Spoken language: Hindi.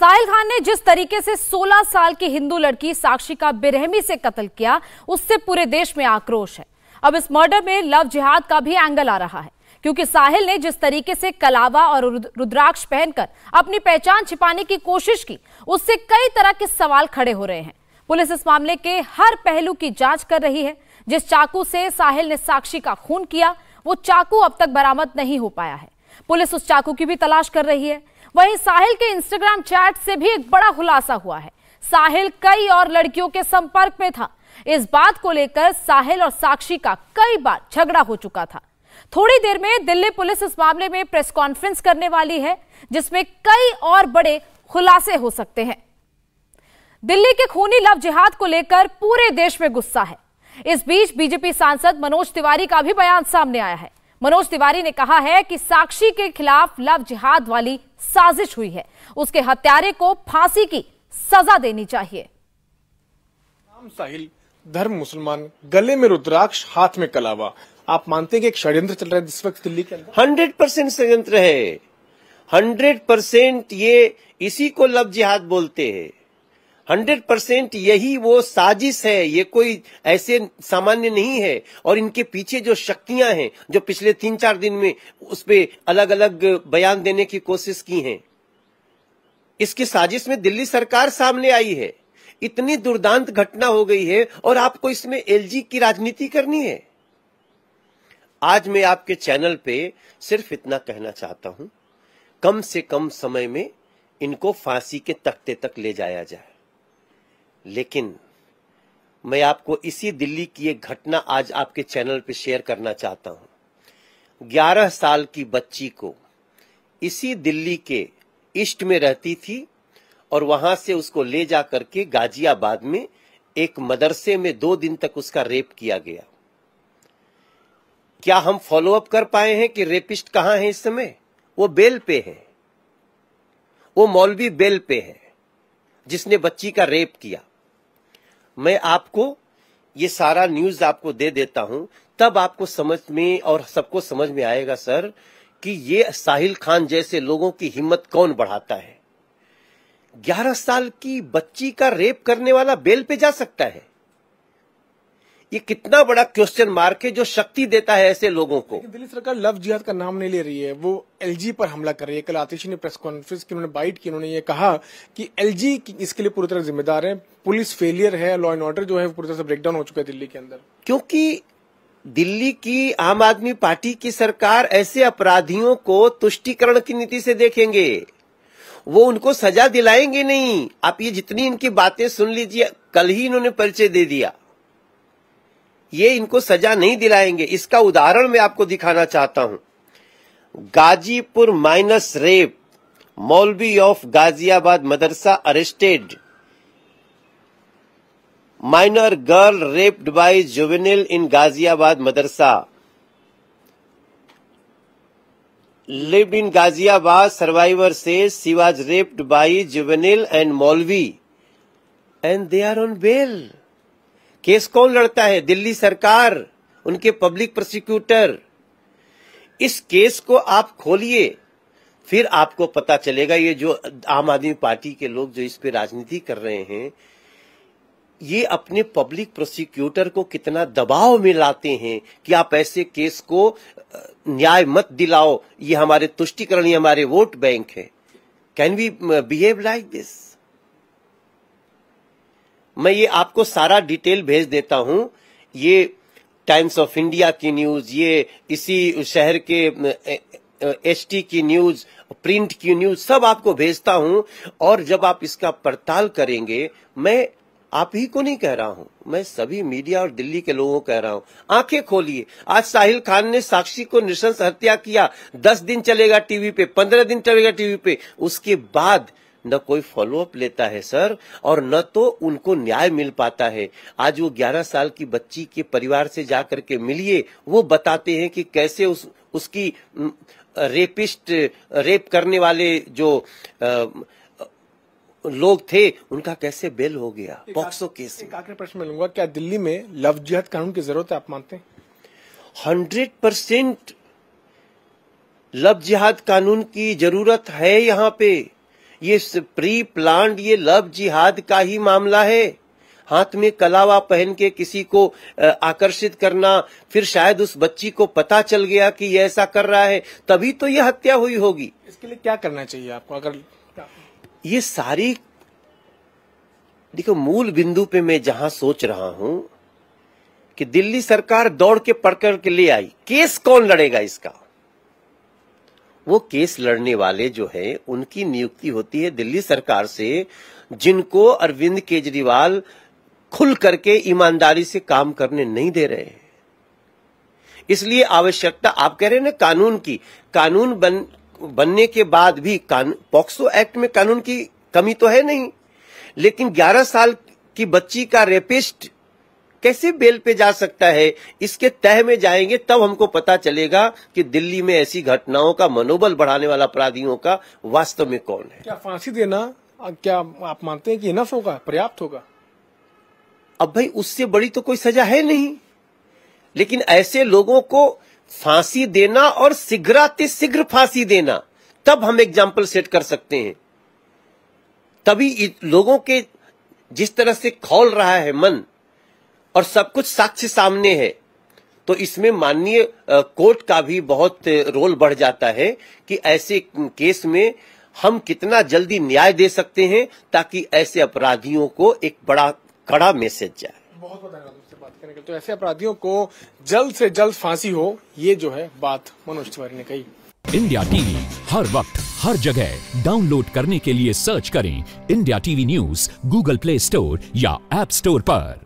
साहिल खान ने जिस तरीके से 16 साल की हिंदू लड़की साक्षी का बेरहमी से कत्ल किया उससे पूरे देश में आक्रोश है अब इस मर्डर में लव जिहाद का भी एंगल आ रहा है क्योंकि साहिल ने जिस तरीके से कलावा और रुद्राक्ष पहनकर अपनी पहचान छिपाने की कोशिश की उससे कई तरह के सवाल खड़े हो रहे हैं पुलिस इस मामले के हर पहलू की जांच कर रही है जिस चाकू से साहिल ने साक्षी का खून किया वो चाकू अब तक बरामद नहीं हो पाया है पुलिस उस चाकू की भी तलाश कर रही है वहीं साहिल के इंस्टाग्राम चैट से भी एक बड़ा खुलासा हुआ है साहिल कई और लड़कियों के संपर्क में था इस बात को लेकर साहिल और साक्षी का कई बार झगड़ा हो चुका था थोड़ी देर में दिल्ली पुलिस इस मामले में प्रेस कॉन्फ्रेंस करने वाली है जिसमें कई और बड़े खुलासे हो सकते हैं दिल्ली के खूनी लव जिहाद को लेकर पूरे देश में गुस्सा है इस बीच बीजेपी सांसद मनोज तिवारी का भी बयान सामने आया है मनोज तिवारी ने कहा है कि साक्षी के खिलाफ लव जिहाद वाली साजिश हुई है उसके हत्यारे को फांसी की सजा देनी चाहिए राम साहिल धर्म मुसलमान गले में रुद्राक्ष हाथ में कलावा आप मानते हैं कि एक षड्यंत्र चल रहा है जिस वक्त दिल्ली के अंदर हंड्रेड परसेंट षड्यंत्र है हंड्रेड परसेंट ये इसी को लव जिहाद बोलते हैं हंड्रेड परसेंट यही वो साजिश है ये कोई ऐसे सामान्य नहीं है और इनके पीछे जो शक्तियां हैं जो पिछले तीन चार दिन में उस पर अलग अलग बयान देने की कोशिश की है इसकी साजिश में दिल्ली सरकार सामने आई है इतनी दुर्दांत घटना हो गई है और आपको इसमें एलजी की राजनीति करनी है आज मैं आपके चैनल पे सिर्फ इतना कहना चाहता हूं कम से कम समय में इनको फांसी के तख्ते तक ले जाया जाए लेकिन मैं आपको इसी दिल्ली की एक घटना आज आपके चैनल पर शेयर करना चाहता हूं ग्यारह साल की बच्ची को इसी दिल्ली के ईस्ट में रहती थी और वहां से उसको ले जा करके गाजियाबाद में एक मदरसे में दो दिन तक उसका रेप किया गया क्या हम फॉलोअप कर पाए हैं कि रेपिस्ट कहां है इस समय वो बेल पे है वो मौलवी बेल पे है जिसने बच्ची का रेप किया मैं आपको ये सारा न्यूज आपको दे देता हूं तब आपको समझ में और सबको समझ में आएगा सर कि ये साहिल खान जैसे लोगों की हिम्मत कौन बढ़ाता है ग्यारह साल की बच्ची का रेप करने वाला बेल पे जा सकता है ये कितना बड़ा क्वेश्चन मार्क है जो शक्ति देता है ऐसे लोगों को दिल्ली सरकार लव जिहाद का नाम नहीं ले रही है वो एलजी पर हमला कर रही है कल आतिशी ने प्रेस कॉन्फ्रेंस की उन्होंने बाइट की उन्होंने ये कहा कि एलजी इसके लिए पूरी तरह जिम्मेदार है पुलिस फेलियर है लॉ एंड ऑर्डर जो है पूरी तरह से ब्रेकडाउन हो चुका है दिल्ली के अंदर क्योंकि दिल्ली की आम आदमी पार्टी की सरकार ऐसे अपराधियों को तुष्टिकरण की नीति से देखेंगे वो उनको सजा दिलाएंगे नहीं आप ये जितनी इनकी बातें सुन लीजिए कल ही इन्होंने परिचय दे दिया ये इनको सजा नहीं दिलाएंगे इसका उदाहरण मैं आपको दिखाना चाहता हूं Ghazipur minus rape maulvi of Ghaziabad madrasa arrested minor girl raped by juvenile in Ghaziabad madrasa lived in Ghaziabad survivor से she raped by juvenile and maulvi and they are on bail case कौन लड़ता है दिल्ली सरकार उनके पब्लिक प्रोसिक्यूटर इस केस को आप खोलिए फिर आपको पता चलेगा ये जो आम आदमी पार्टी के लोग जो इस पे राजनीति कर रहे हैं ये अपने पब्लिक प्रोसिक्यूटर को कितना दबाव में लाते हैं कि आप ऐसे केस को न्याय मत दिलाओ ये हमारे तुष्टिकरण ये हमारे वोट बैंक है can we behave like this मैं ये आपको सारा डिटेल भेज देता हूँ ये टाइम्स ऑफ इंडिया की न्यूज ये इसी शहर के एसटी की न्यूज प्रिंट की न्यूज सब आपको भेजता हूँ और जब आप इसका पड़ताल करेंगे मैं आप ही को नहीं कह रहा हूँ मैं सभी मीडिया और दिल्ली के लोगों को कह रहा हूँ आंखें खोलिए आज साहिल खान ने साक्षी को निशंस हत्या किया दस दिन चलेगा टीवी पे पंद्रह दिन चलेगा टीवी पे उसके बाद न कोई फॉलोअप लेता है सर और न तो उनको न्याय मिल पाता है आज वो ग्यारह साल की बच्ची के परिवार से जाकर के मिलिए वो बताते हैं कि कैसे उस उसकी रेपिस्ट रेप करने वाले जो आ, लोग थे उनका कैसे बेल हो गया पॉक्सो तो केस प्रश्न में लूंगा क्या दिल्ली में लव जिहद कानून की जरूरत है आप मानते हैं हंड्रेड परसेंट लव जिहाद कानून की जरूरत है यहाँ पे ये प्री प्लान ये लव जिहाद का ही मामला है हाथ में कलावा पहन के किसी को आकर्षित करना फिर शायद उस बच्ची को पता चल गया कि ये ऐसा कर रहा है तभी तो ये हत्या हुई होगी इसके लिए क्या करना चाहिए आपको अगर ये सारी देखो मूल बिंदु पे मैं जहां सोच रहा हूं कि दिल्ली सरकार दौड़ के पड़कर के ले आई केस कौन लड़ेगा इसका वो केस लड़ने वाले जो है उनकी नियुक्ति होती है दिल्ली सरकार से जिनको अरविंद केजरीवाल खुल करके ईमानदारी से काम करने नहीं दे रहे हैं इसलिए आवश्यकता आप कह रहे हैं ना कानून की कानून बन बनने के बाद भी पॉक्सो एक्ट में कानून की कमी तो है नहीं लेकिन 11 साल की बच्ची का रेपिस्ट कैसे बेल पे जा सकता है इसके तह में जाएंगे तब हमको पता चलेगा कि दिल्ली में ऐसी घटनाओं का मनोबल बढ़ाने वाला अपराधियों का वास्तव में कौन है क्या फांसी देना क्या आप मानते हैं कि इनफ होगा पर्याप्त होगा अब भाई उससे बड़ी तो कोई सजा है नहीं लेकिन ऐसे लोगों को फांसी देना और शीघ्र फांसी देना तब हम एग्जाम्पल सेट कर सकते हैं तभी लोगों के जिस तरह से खोल रहा है मन और सब कुछ साक्ष्य सामने है तो इसमें माननीय कोर्ट का भी बहुत रोल बढ़ जाता है कि ऐसे केस में हम कितना जल्दी न्याय दे सकते हैं ताकि ऐसे अपराधियों को एक बड़ा कड़ा मैसेज जाए बहुत बात करने के तो ऐसे अपराधियों को जल्द से जल्द फांसी हो ये जो है बात मनोज तिवारी ने कही इंडिया टीवी हर वक्त हर जगह डाउनलोड करने के लिए सर्च करें India TV news Google Play Store या एप स्टोर पर